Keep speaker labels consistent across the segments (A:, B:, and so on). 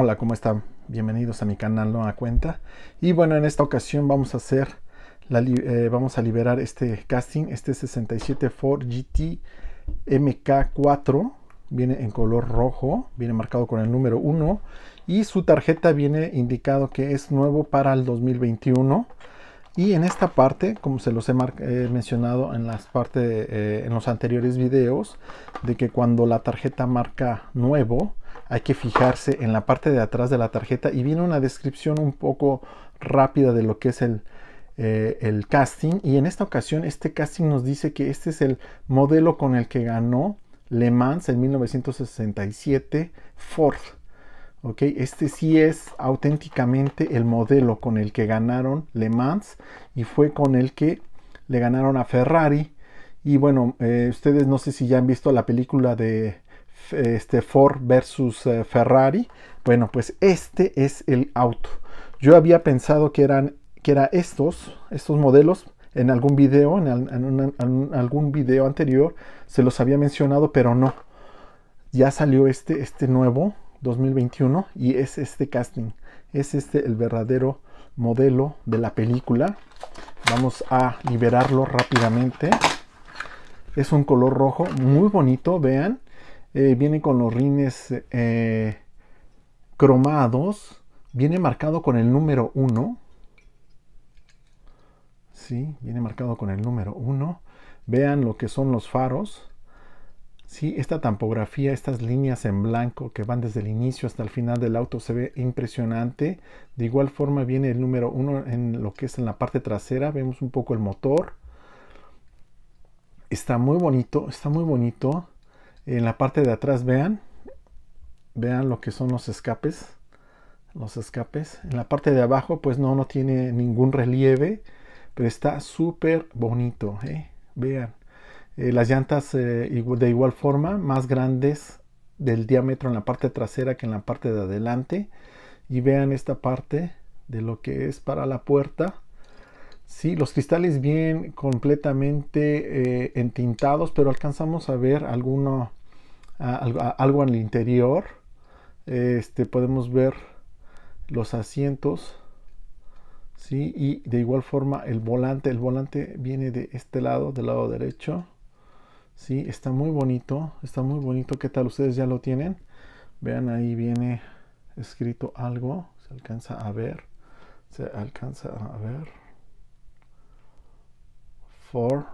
A: Hola, ¿cómo están? Bienvenidos a mi canal Nueva Cuenta. Y bueno, en esta ocasión vamos a hacer, eh, vamos a liberar este casting, este 67 Ford GT MK4. Viene en color rojo, viene marcado con el número 1 y su tarjeta viene indicado que es nuevo para el 2021. Y en esta parte, como se los he eh, mencionado en, las eh, en los anteriores videos, de que cuando la tarjeta marca nuevo, hay que fijarse en la parte de atrás de la tarjeta y viene una descripción un poco rápida de lo que es el eh, casting. Y en esta ocasión, este casting nos dice que este es el modelo con el que ganó Le Mans en 1967 Ford. ¿ok? Este sí es auténticamente el modelo con el que ganaron Le Mans y fue con el que le ganaron a Ferrari. Y bueno, eh, ustedes no sé si ya han visto la película de eh, este, Ford versus eh, Ferrari. Bueno, pues este es el auto. Yo había pensado que eran que era estos, estos modelos en algún video, en, algún video anterior se los había mencionado, pero no. Ya salió este, este nuevo, 2021 y es este casting. Es este el verdadero modelo de la película. Vamos a liberarlo rápidamente. Es un color rojo muy bonito, vean. Eh, viene con los rines eh, cromados. Viene marcado con el número 1. Sí, viene marcado con el número 1. Vean lo que son los faros. Sí, esta tampografía, estas líneas en blanco que van desde el inicio hasta el final del auto se ve impresionante. De igual forma viene el número uno en lo que es en la parte trasera. Vemos un poco el motor. Está muy bonito, está muy bonito. En la parte de atrás, vean. Vean lo que son los escapes. Los escapes. En la parte de abajo, pues no, no tiene ningún relieve. Pero está súper bonito. ¿eh? Vean. Eh, las llantas eh, de igual forma, más grandes del diámetro en la parte trasera que en la parte de adelante. Y vean esta parte de lo que es para la puerta. Sí, los cristales bien completamente eh, entintados, pero alcanzamos a ver alguno, algo en el interior. Este, podemos ver los asientos. Sí, y de igual forma el volante. El volante viene de este lado, del lado derecho. Sí, está muy bonito, está muy bonito. ¿Qué tal? ¿Ustedes ya lo tienen? Vean, ahí viene escrito algo. Se alcanza a ver. Se alcanza a ver. For.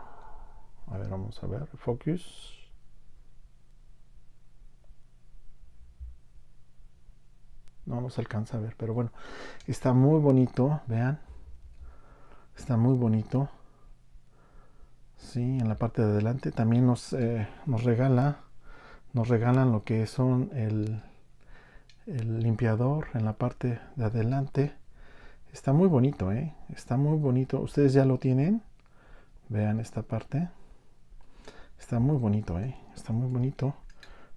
A: A ver, vamos a ver. Focus. No nos alcanza a ver, pero bueno. Está muy bonito, vean. Está muy bonito. Sí, en la parte de adelante también nos, eh, nos regala, nos regalan lo que son el, el, limpiador en la parte de adelante. Está muy bonito, ¿eh? Está muy bonito. Ustedes ya lo tienen. Vean esta parte. Está muy bonito, ¿eh? Está muy bonito.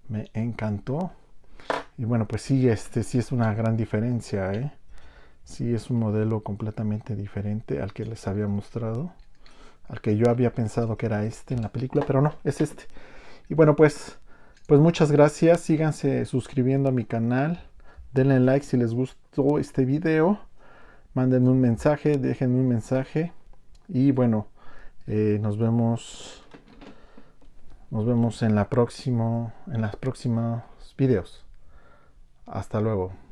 A: Me encantó. Y bueno, pues sí, este sí es una gran diferencia, si Sí es un modelo completamente diferente al que les había mostrado al que yo había pensado que era este en la película, pero no, es este. Y bueno, pues, pues muchas gracias, síganse suscribiendo a mi canal, denle like si les gustó este video, Mándenme un mensaje, déjenme un mensaje y bueno, eh, nos vemos, nos vemos en la próximo, en los próximos videos. Hasta luego.